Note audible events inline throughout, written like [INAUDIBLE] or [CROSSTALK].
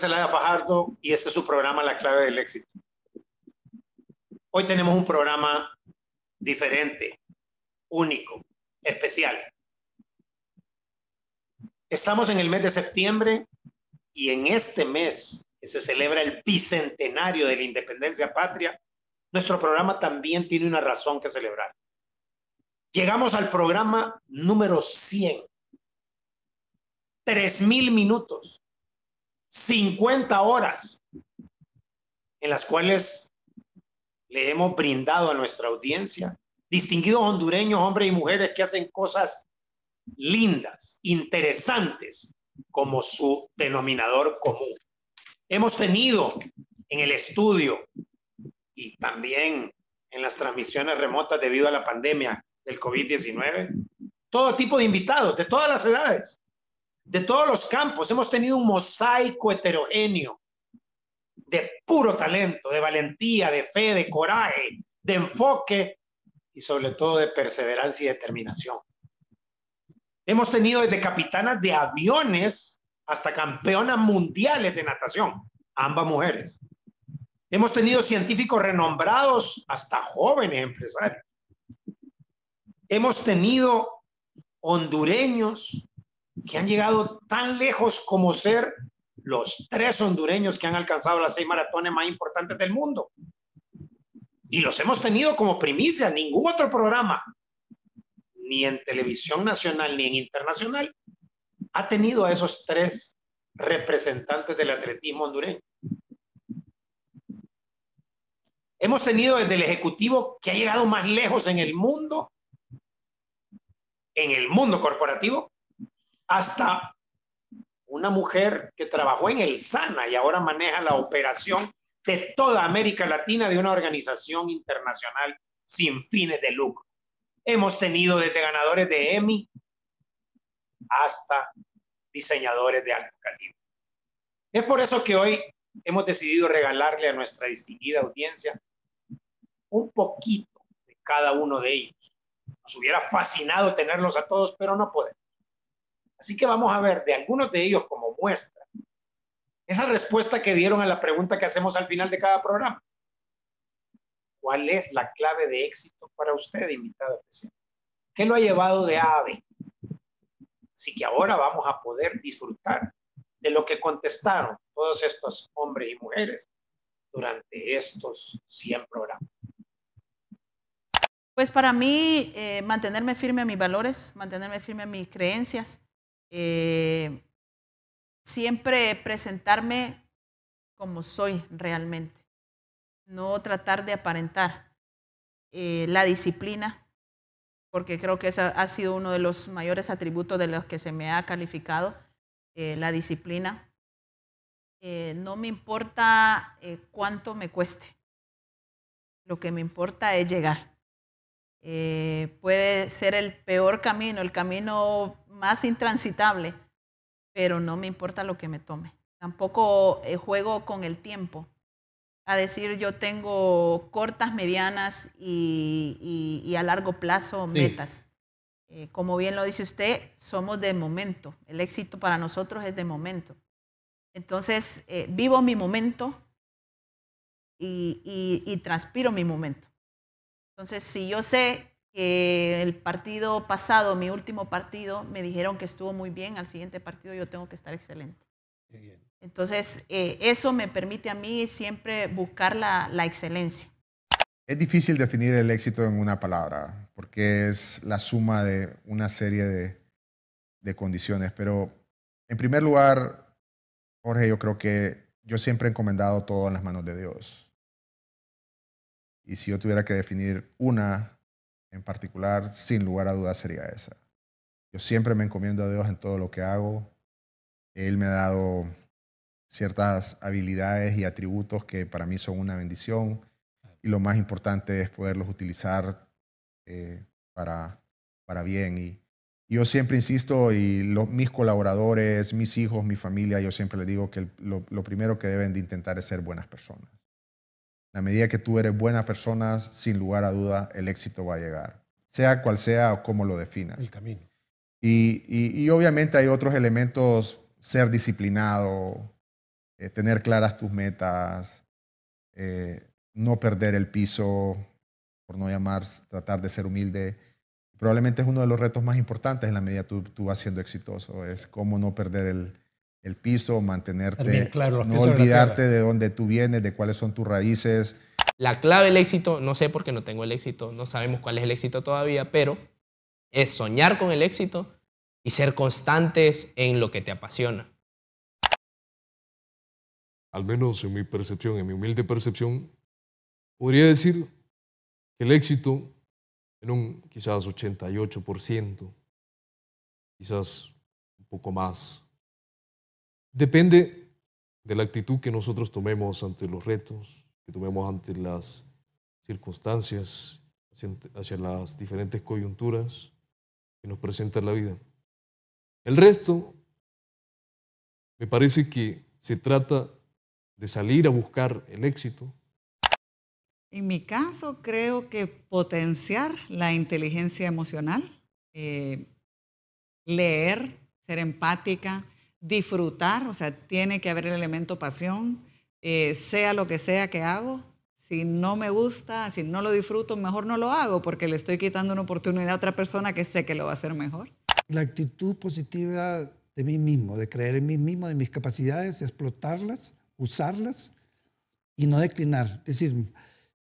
Celaya Fajardo y este es su programa La clave del éxito. Hoy tenemos un programa diferente, único, especial. Estamos en el mes de septiembre y en este mes que se celebra el bicentenario de la independencia patria, nuestro programa también tiene una razón que celebrar. Llegamos al programa número 100. 3.000 minutos 50 horas en las cuales le hemos brindado a nuestra audiencia, distinguidos hondureños, hombres y mujeres que hacen cosas lindas, interesantes, como su denominador común. Hemos tenido en el estudio y también en las transmisiones remotas debido a la pandemia del COVID-19 todo tipo de invitados de todas las edades, de todos los campos. Hemos tenido un mosaico heterogéneo de puro talento, de valentía, de fe, de coraje, de enfoque y sobre todo de perseverancia y determinación. Hemos tenido desde capitanas de aviones hasta campeonas mundiales de natación, ambas mujeres. Hemos tenido científicos renombrados hasta jóvenes empresarios. Hemos tenido hondureños, que han llegado tan lejos como ser los tres hondureños que han alcanzado las seis maratones más importantes del mundo. Y los hemos tenido como primicia, ningún otro programa, ni en televisión nacional ni en internacional, ha tenido a esos tres representantes del atletismo hondureño. Hemos tenido desde el Ejecutivo que ha llegado más lejos en el mundo, en el mundo corporativo, hasta una mujer que trabajó en el SANA y ahora maneja la operación de toda América Latina de una organización internacional sin fines de lucro. Hemos tenido desde ganadores de Emmy hasta diseñadores de alto calibre. Es por eso que hoy hemos decidido regalarle a nuestra distinguida audiencia un poquito de cada uno de ellos. Nos hubiera fascinado tenerlos a todos, pero no podemos. Así que vamos a ver de algunos de ellos como muestra esa respuesta que dieron a la pregunta que hacemos al final de cada programa. ¿Cuál es la clave de éxito para usted, invitado especial? ¿Qué lo ha llevado de ave? Así que ahora vamos a poder disfrutar de lo que contestaron todos estos hombres y mujeres durante estos 100 programas. Pues para mí, eh, mantenerme firme a mis valores, mantenerme firme a mis creencias, eh, siempre presentarme como soy realmente, no tratar de aparentar eh, la disciplina, porque creo que ese ha sido uno de los mayores atributos de los que se me ha calificado, eh, la disciplina. no me importa cuánto me cueste, lo que me importa es llegar. Eh, puede ser el peor camino, el camino más intransitable, pero no me importa lo que me tome. Tampoco eh, juego con el tiempo. A decir, yo tengo cortas, medianas y, a largo plazo metas. Eh, como bien lo dice usted, somos de momento. El éxito para nosotros es de momento. Entonces, vivo mi momento y transpiro mi momento. Entonces, si yo sé que el partido pasado, mi último partido, me dijeron que estuvo muy bien, al siguiente partido yo tengo que estar excelente. Entonces, eh, eso me permite a mí siempre buscar la, excelencia. Es difícil definir el éxito en una palabra, porque es la suma de una serie de, de condiciones, pero en primer lugar, Jorge, yo creo que yo siempre he encomendado todo en las manos de Dios. Y si yo tuviera que definir una en particular, sin lugar a dudas sería esa. Yo siempre me encomiendo a Dios en todo lo que hago. Él me ha dado ciertas habilidades y atributos que para mí son una bendición. Y lo más importante es poderlos utilizar eh, para, bien. Y yo siempre insisto, y mis colaboradores, mis hijos, mi familia, yo siempre les digo que lo, lo primero que deben de intentar es ser buenas personas la medida que tú eres buena persona, sin lugar a duda, el éxito va a llegar, sea cual sea o cómo lo definas. El camino. Y, obviamente hay otros elementos, ser disciplinado, eh, tener claras tus metas, eh, no perder el piso, por no llamar, tratar de ser humilde. Probablemente es uno de los retos más importantes en la medida que tú vas siendo exitoso, es cómo no perder el, el piso, mantenerte, no olvidarte de, dónde tú vienes, de cuáles son tus raíces. La clave del éxito, no sé por qué no tengo el éxito, no sabemos cuál es el éxito todavía, pero es soñar con el éxito y ser constantes en lo que te apasiona. Al menos en mi percepción, en mi humilde percepción, podría decir que el éxito en un quizás 88%, quizás un poco más, Depende de la actitud que nosotros tomemos ante los retos, que tomemos ante las circunstancias, hacia las diferentes coyunturas que nos presenta la vida. El resto, me parece que se trata de salir a buscar el éxito. En mi caso, creo que potenciar la inteligencia emocional, eh, leer, ser empática, disfrutar, o sea, tiene que haber el elemento pasión, eh, sea lo que sea que hago. Si no me gusta, si no lo disfruto, mejor no lo hago porque le estoy quitando una oportunidad a otra persona que sé que lo va a hacer mejor. La actitud positiva de mí mismo, de creer en mí mismo, de mis capacidades, explotarlas, usarlas y no declinar. Es decir,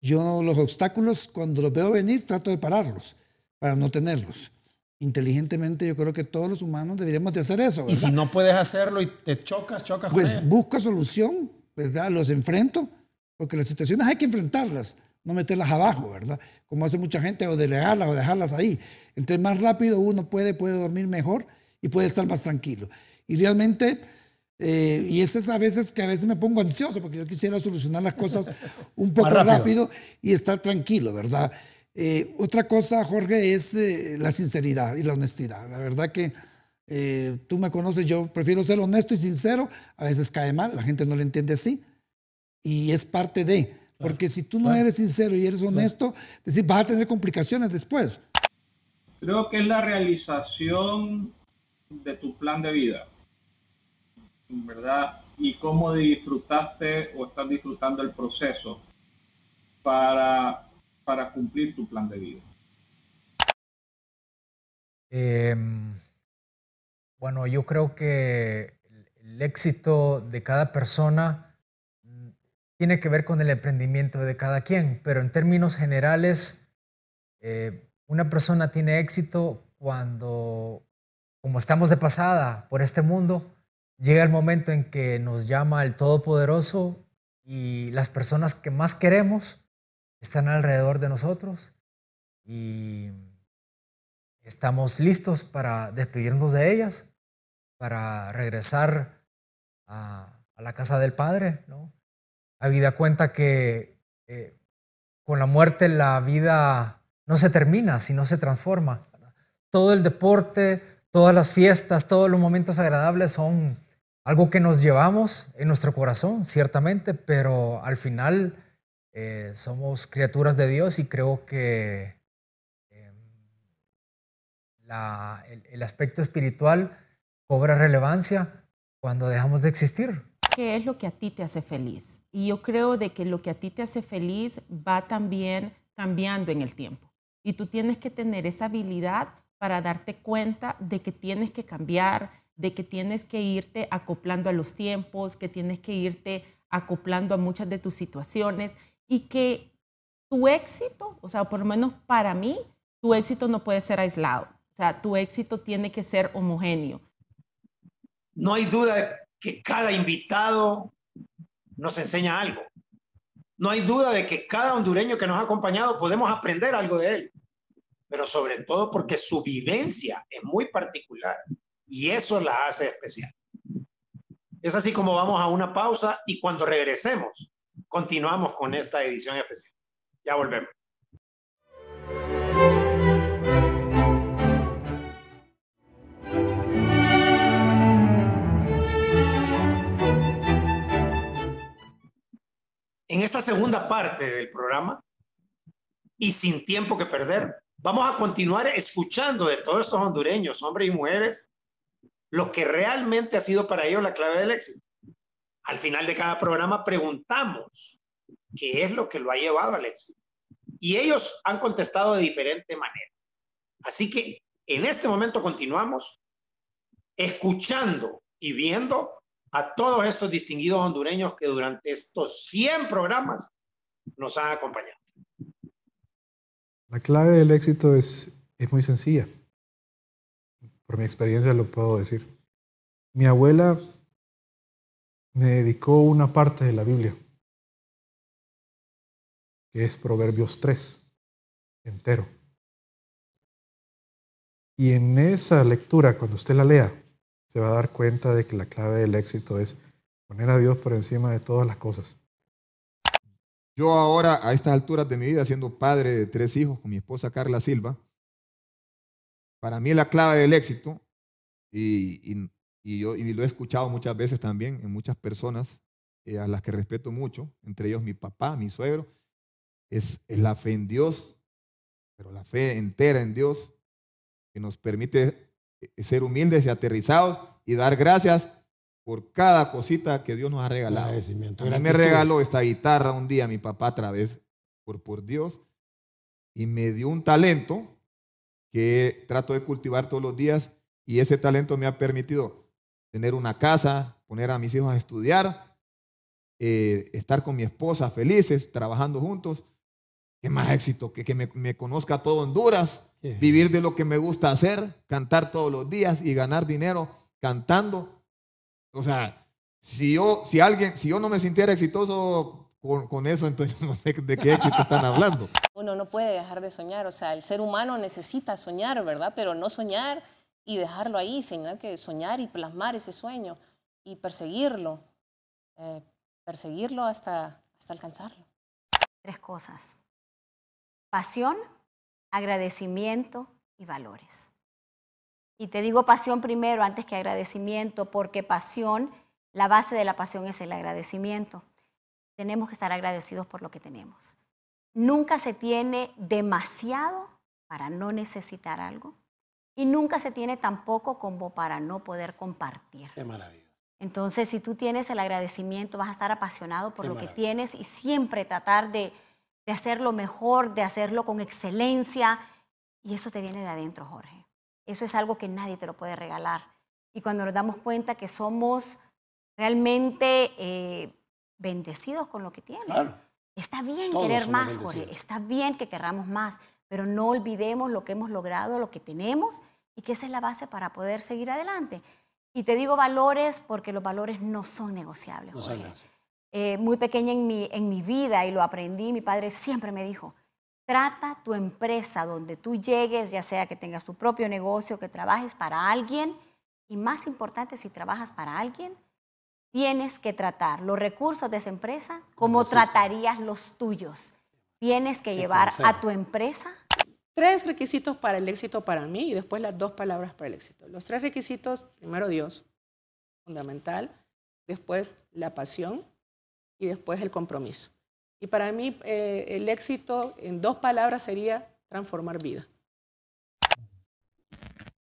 yo los obstáculos cuando los veo venir trato de pararlos para no tenerlos. Inteligentemente yo creo que todos los humanos deberíamos de hacer eso. Y si no puedes hacerlo y te chocas, chocas. Pues busca solución, ¿verdad? Los enfrento, porque las situaciones hay que enfrentarlas, no meterlas abajo, ¿verdad? Como hace mucha gente, o delegarlas o dejarlas ahí. Entre más rápido uno puede, puede dormir mejor y puede estar más tranquilo. Y realmente... Eh, y esas es a veces que a veces me pongo ansioso porque yo quisiera solucionar las cosas un [LAUGHS] poco rápido. rápido. y estar tranquilo, ¿verdad? Eh, otra cosa, Jorge, es eh, la sinceridad y la honestidad. La verdad que eh, tú me conoces, yo prefiero ser honesto y sincero. A veces cae mal, la gente no lo entiende así. Y es parte de. porque si tú no eres sincero y eres honesto, vas a tener complicaciones después. Creo que es la realización de tu plan de vida, ¿verdad? Y cómo disfrutaste o estás disfrutando el proceso. Para para cumplir tu plan de vida? Em, bueno, yo creo que el éxito de cada persona mm, tiene que ver con el emprendimiento de cada quien, pero en términos generales, eh, una persona tiene éxito cuando, como estamos de pasada por este mundo, llega el momento en que nos llama el Todopoderoso y las personas que más queremos están alrededor de nosotros y estamos listos para despedirnos de ellas, para regresar a, la casa del Padre. ¿no? Habida cuenta que eh, con la muerte la vida no se termina, sino se transforma. Todo el deporte, todas las fiestas, todos los momentos agradables son algo que nos llevamos en nuestro corazón, ciertamente, pero al final eh, somos criaturas de Dios y creo que em, el, aspecto espiritual cobra relevancia cuando dejamos de existir. ¿Qué es lo que a ti te hace feliz? Y yo creo de que lo que a ti te hace feliz va también cambiando en el tiempo. Y tú tienes que tener esa habilidad para darte cuenta de que tienes que cambiar, de que tienes que irte acoplando a los tiempos, que tienes que irte acoplando a muchas de tus situaciones y que tu éxito, o sea, por lo menos para mí, tu éxito no puede ser aislado. O sea, tu éxito tiene que ser homogéneo. No hay duda de que cada invitado nos enseña algo. No hay duda de que cada hondureño que nos ha acompañado podemos aprender algo de él, pero sobre todo porque su vivencia es muy particular y eso la hace especial. Es así como vamos a una pausa y cuando regresemos continuamos con esta edición especial. Ya volvemos. En esta segunda parte del programa y sin tiempo que perder, vamos a continuar escuchando de todos estos hondureños, hombres y mujeres, lo que realmente ha sido para ellos la clave del éxito al final de cada programa preguntamos qué es lo que lo ha llevado al éxito. Y ellos han contestado de diferente manera. Así que en este momento continuamos escuchando y viendo a todos estos distinguidos hondureños que durante estos 100 programas nos han acompañado. La clave del éxito es, es muy sencilla. Por mi experiencia lo puedo decir. Mi abuela me dedicó una parte de la Biblia, que es Proverbios 3, entero. Y en esa lectura, cuando usted la lea, se va a dar cuenta de que la clave del éxito es poner a Dios por encima de todas las cosas. Yo ahora, a estas alturas de mi vida, siendo padre de tres hijos con mi esposa Carla Silva, para mí la clave del éxito, y y yo y lo he escuchado muchas veces también en muchas personas eh, a las que respeto mucho, entre ellos mi papá, mi suegro, es, es la fe en Dios, pero la fe entera en Dios que nos permite eh, ser humildes y aterrizados y dar gracias por cada cosita que Dios nos ha regalado. A me regaló esta guitarra un día mi papá a través por, por Dios y me dio un talento que trato de cultivar todos los días y ese talento me ha permitido tener una casa, poner a mis hijos a estudiar, eh, estar con mi esposa felices, trabajando juntos. ¿Qué más éxito? Que, que me, conozca todo Honduras, vivir de lo que me gusta hacer, cantar todos los días y ganar dinero cantando. O sea, si yo, si alguien, si yo no me sintiera exitoso con, con eso, entonces [LAUGHS] no sé de qué éxito están hablando. Uno no puede dejar de soñar, o sea, el ser humano necesita soñar, ¿verdad? Pero no soñar y dejarlo ahí, sino que soñar y plasmar ese sueño y perseguirlo, eh, perseguirlo hasta alcanzarlo. Tres cosas. Pasión, agradecimiento y valores. Y te digo pasión primero antes que agradecimiento, porque pasión, la base de la pasión es el agradecimiento. Tenemos que estar agradecidos por lo que tenemos. Nunca se tiene demasiado para no necesitar algo y nunca se tiene tan poco como para no poder compartir. Qué maravilla. Entonces, si tú tienes el agradecimiento, vas a estar apasionado por lo que tienes y siempre tratar de, hacerlo mejor, de hacerlo con excelencia. Y eso te viene de adentro, Jorge. Eso es algo que nadie te lo puede regalar. Y cuando nos damos cuenta que somos realmente eh, bendecidos con lo que tienes, está bien querer más, Jorge. Está bien que querramos más pero no olvidemos lo que hemos logrado, lo que tenemos y que esa es la base para poder seguir adelante. Y te digo valores porque los valores no son negociables. Eh, muy pequeña en mi, en mi vida y lo aprendí, mi padre siempre me dijo, trata tu empresa donde tú llegues, ya sea que tengas tu propio negocio, que trabajes para alguien, y más importante, si trabajas para alguien, tienes que tratar los recursos de esa empresa como tratarías los tuyos tienes que llevar a tu empresa? Tres requisitos para el éxito para mí y después las dos palabras para el éxito. Los tres requisitos, primero Dios, fundamental, después la pasión y después el compromiso. Y para mí eh, el éxito en dos palabras sería transformar vida.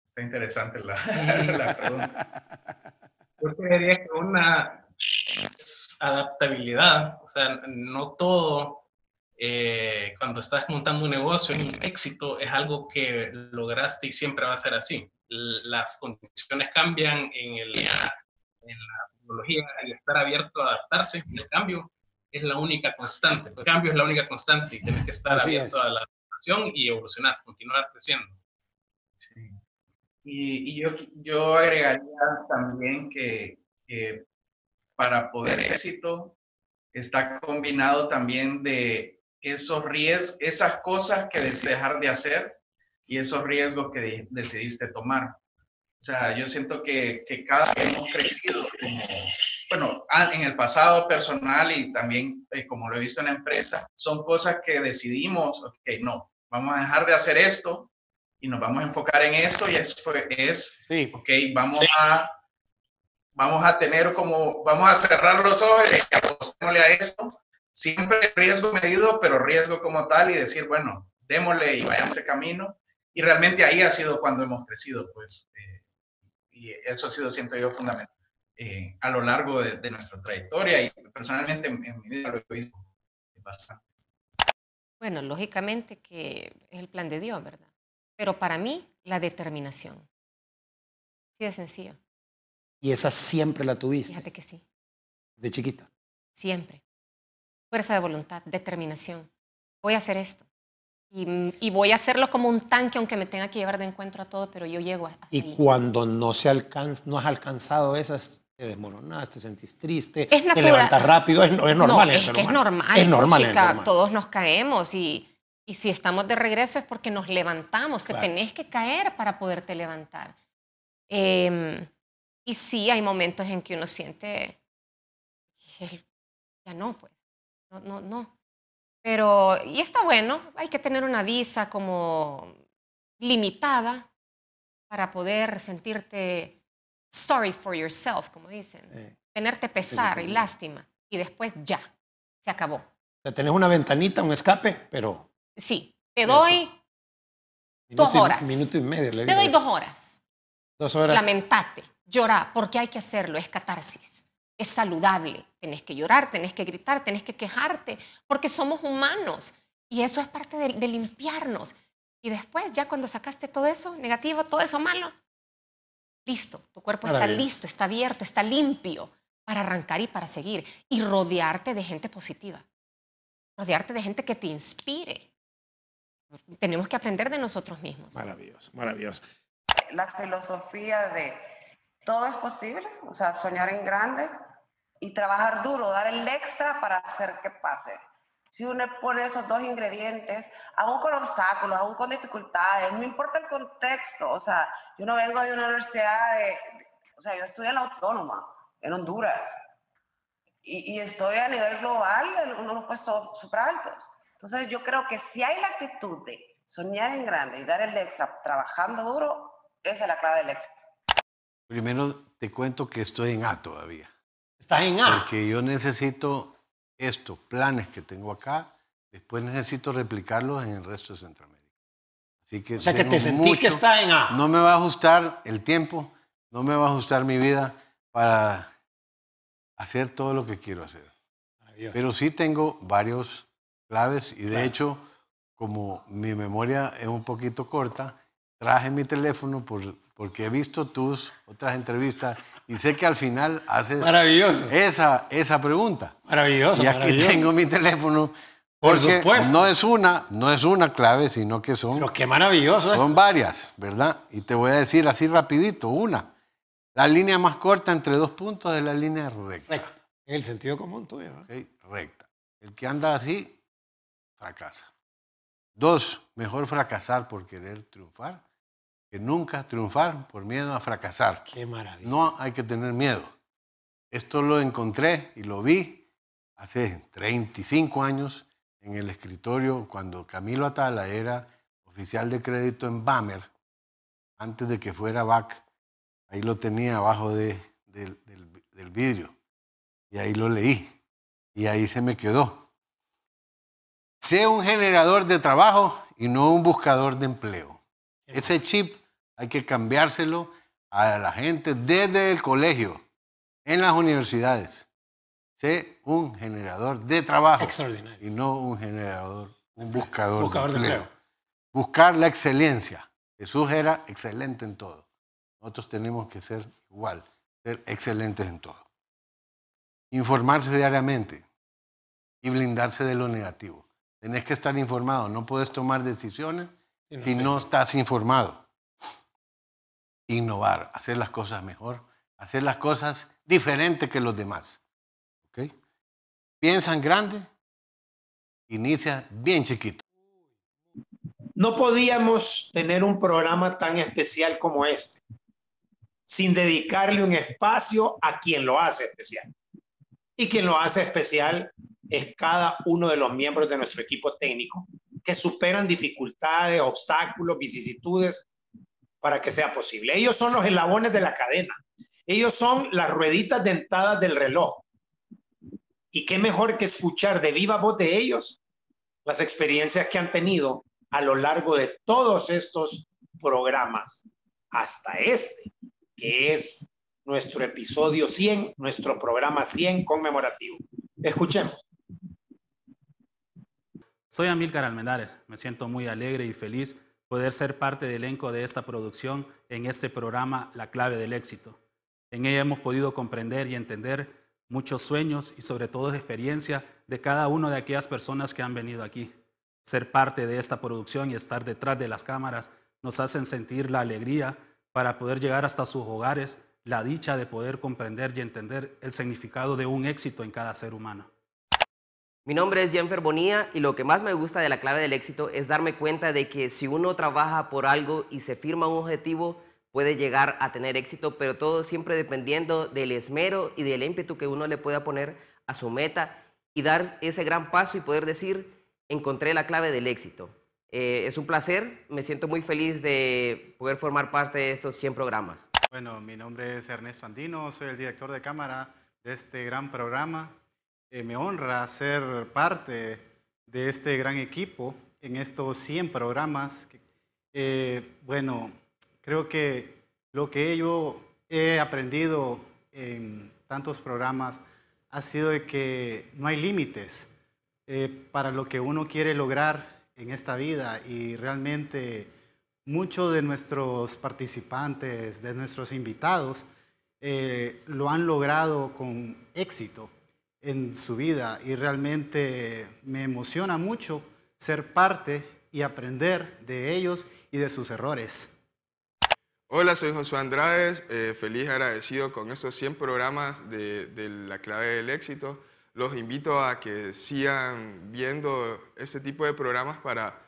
Está interesante la, [LAUGHS] la pregunta. Yo diría que una adaptabilidad, o sea, no todo eh, cuando estás montando un negocio, un éxito es algo que lograste y siempre va a ser así. Las condiciones cambian en, el, en la tecnología y estar abierto a adaptarse el cambio es la única constante. El cambio es la única constante y tienes que estar abierto a la adaptación y evolucionar, continuar creciendo. Y, yo, yo agregaría también que, que para poder éxito está combinado también de esos riesgos, esas cosas que decidiste dejar de hacer y esos riesgos que decidiste tomar. O sea, yo siento que, que cada vez hemos crecido, bueno, en el pasado personal y también eh, como lo he visto en la empresa, son cosas que decidimos, ok, no, vamos a dejar de hacer esto y nos vamos a enfocar en esto y eso es, ok, vamos a vamos a tener como, vamos a cerrar los ojos y apostémosle a esto Siempre riesgo medido, pero riesgo como tal y decir, bueno, démosle y vayamos ese camino. Y realmente ahí ha sido cuando hemos crecido, pues. Eh, y eso ha sido, siento yo, fundamental eh, a lo largo de, nuestra trayectoria y personalmente en, mi vida lo he visto bastante. Bueno, lógicamente que es el plan de Dios, ¿verdad? Pero para mí, la determinación. Sí, de sencillo. ¿Y esa siempre la tuviste? Fíjate que sí. ¿De chiquita? Siempre fuerza de voluntad, determinación. Voy a hacer esto. Y, voy a hacerlo como un tanque, aunque me tenga que llevar de encuentro a todo, pero yo llego a. Y cuando no, se no has alcanzado esas, te desmoronaste, te sentís triste, te levantas rápido, es, normal. No, es, que es normal. Es normal. todos nos caemos y, si estamos de regreso es porque nos levantamos, que tenés que caer para poderte levantar. Em, y sí, hay momentos en que uno siente, ya no, pues no, no, no. Pero, y está bueno, hay que tener una visa como limitada para poder sentirte sorry for yourself, como dicen. Tenerte pesar y lástima. Y después ya, se acabó. O sea, tenés una ventanita, un escape, pero... Sí, te doy dos y, horas. minuto y medio. te doy dos horas. Dos horas. Lamentate, llorar, porque hay que hacerlo, es catarsis es saludable. Tenés que llorar, tenés que gritar, tenés que quejarte, porque somos humanos y eso es parte de, limpiarnos. Y después, ya cuando sacaste todo eso negativo, todo eso malo, listo, tu cuerpo está listo, está abierto, está limpio para arrancar y para seguir. Y rodearte de gente positiva, rodearte de gente que te inspire. Tenemos que aprender de nosotros mismos. Maravilloso, maravilloso. La filosofía de todo es posible, o sea, soñar en grande, y trabajar duro, dar el extra para hacer que pase. Si uno pone esos dos ingredientes, aún con obstáculos, aún con dificultades, no importa el contexto, o sea, yo no vengo de una universidad de, o sea, yo estudié en la autónoma, en Honduras, y, y estoy a nivel global en unos puestos súper altos. Entonces yo creo que si hay la actitud de soñar en grande y dar el extra trabajando duro, esa es la clave del éxito. Primero te cuento que estoy en A todavía. Estás en A. Porque yo necesito estos planes que tengo acá, después necesito replicarlos en el resto de Centroamérica. Así que o sea que te sentís que está en A. No me va a ajustar el tiempo, no me va a ajustar mi vida para hacer todo lo que quiero hacer. Pero sí tengo varios claves y de hecho, como mi memoria es un poquito corta, traje mi teléfono por porque he visto tus otras entrevistas y sé que al final haces Esa, pregunta. Maravilloso. Y aquí tengo mi teléfono. Por supuesto. No es una, no es una clave, sino que son. Pero qué maravilloso. Son varias, ¿verdad? Y te voy a decir así rapidito, una. La línea más corta entre dos puntos es la línea recta. Recta. En el sentido común tuyo. recta. El que anda así, fracasa. Dos, mejor fracasar por querer triunfar que nunca triunfar por miedo a fracasar. Qué maravilla. No hay que tener miedo. Esto lo encontré y lo vi hace 35 años en el escritorio cuando Camilo Atala era oficial de crédito en Bamer, antes de que fuera BAC. Ahí lo tenía abajo del, del vidrio y ahí lo leí y ahí se me quedó. Sé un generador de trabajo y no un buscador de empleo. Ese chip hay que cambiárselo a la gente desde el colegio, en las universidades. Sé un generador de trabajo. Extraordinario. Y no un generador, un buscador, de, empleo. Buscar la excelencia. Jesús era excelente en todo. Nosotros tenemos que ser igual, ser excelentes en todo. Informarse diariamente y blindarse de lo negativo. Tenés que estar informado, no puedes tomar decisiones si no estás informado innovar, hacer las cosas mejor, hacer las cosas diferentes que los demás. ¿ok? Piensan grande, inicia bien chiquito. No podíamos tener un programa tan especial como este sin dedicarle un espacio a quien lo hace especial. Y quien lo hace especial es cada uno de los miembros de nuestro equipo técnico que superan dificultades, obstáculos, vicisitudes para que sea posible. Ellos son los eslabones de la cadena. Ellos son las rueditas dentadas del reloj. Y qué mejor que escuchar de viva voz de ellos las experiencias que han tenido a lo largo de todos estos programas, hasta este, que es nuestro episodio 100, nuestro programa 100 conmemorativo. Escuchemos. Soy Amílcar Almendares. Me siento muy alegre y feliz poder ser parte del elenco de esta producción en este programa La clave del éxito. En ella hemos podido comprender y entender muchos sueños y sobre todo experiencia de cada una de aquellas personas que han venido aquí. Ser parte de esta producción y estar detrás de las cámaras nos hacen sentir la alegría para poder llegar hasta sus hogares, la dicha de poder comprender y entender el significado de un éxito en cada ser humano. Mi nombre es Jennifer Bonilla y lo que más me gusta de la clave del éxito es darme cuenta de que si uno trabaja por algo y se firma un objetivo, puede llegar a tener éxito, pero todo siempre dependiendo del esmero y del ímpetu que uno le pueda poner a su meta y dar ese gran paso y poder decir, encontré la clave del éxito. Eh, es un placer, me siento muy feliz de poder formar parte de estos 100 programas. Bueno, mi nombre es Ernesto Andino, soy el director de cámara de este gran programa eh, me honra ser parte de este gran equipo en estos 100 programas. Eh, bueno, creo que lo que yo he aprendido en tantos programas ha sido de que no hay límites eh, para lo que uno quiere lograr en esta vida y realmente muchos de nuestros participantes, de nuestros invitados, lo han logrado con éxito en su vida y realmente me emociona mucho ser parte y aprender de ellos y de sus errores. Hola, soy Josué Andrades, eh, feliz agradecido con estos 100 programas de, de La Clave del Éxito. Los invito a que sigan viendo este tipo de programas para,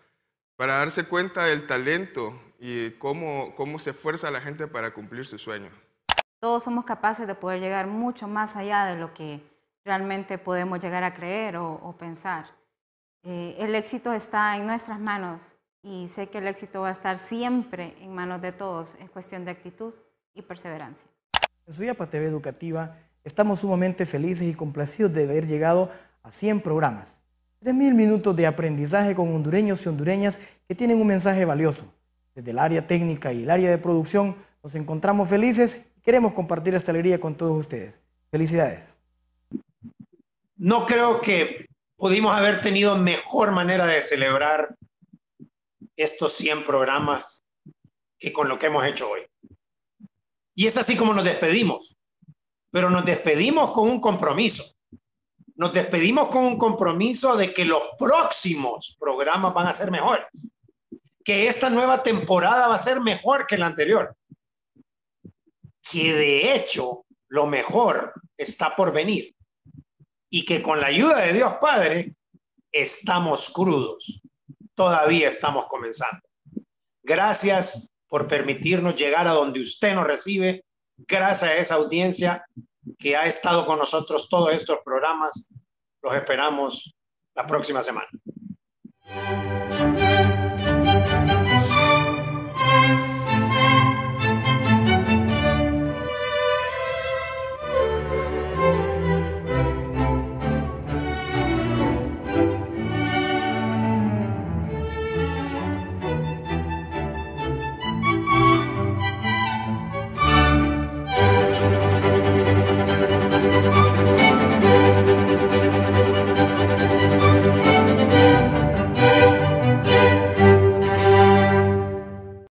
para darse cuenta del talento y cómo, cómo se esfuerza la gente para cumplir su sueño. Todos somos capaces de poder llegar mucho más allá de lo que realmente podemos llegar a creer o, pensar. Eh, el éxito está en nuestras manos y sé que el éxito va a estar siempre en manos de todos. Es cuestión de actitud y perseverancia. En Suyapa TV Educativa estamos sumamente felices y complacidos de haber llegado a 100 programas. 3.000 minutos de aprendizaje con hondureños y hondureñas que tienen un mensaje valioso. Desde el área técnica y el área de producción nos encontramos felices y queremos compartir esta alegría con todos ustedes. Felicidades no creo que pudimos haber tenido mejor manera de celebrar estos 100 programas que con lo que hemos hecho hoy. Y es así como nos despedimos, pero nos despedimos con un compromiso. Nos despedimos con un compromiso de que los próximos programas van a ser mejores, que esta nueva temporada va a ser mejor que la anterior, que de hecho lo mejor está por venir y que con la ayuda de Dios Padre estamos crudos. Todavía estamos comenzando. Gracias por permitirnos llegar a donde usted nos recibe. Gracias a esa audiencia que ha estado con nosotros todos estos programas. Los esperamos la próxima semana.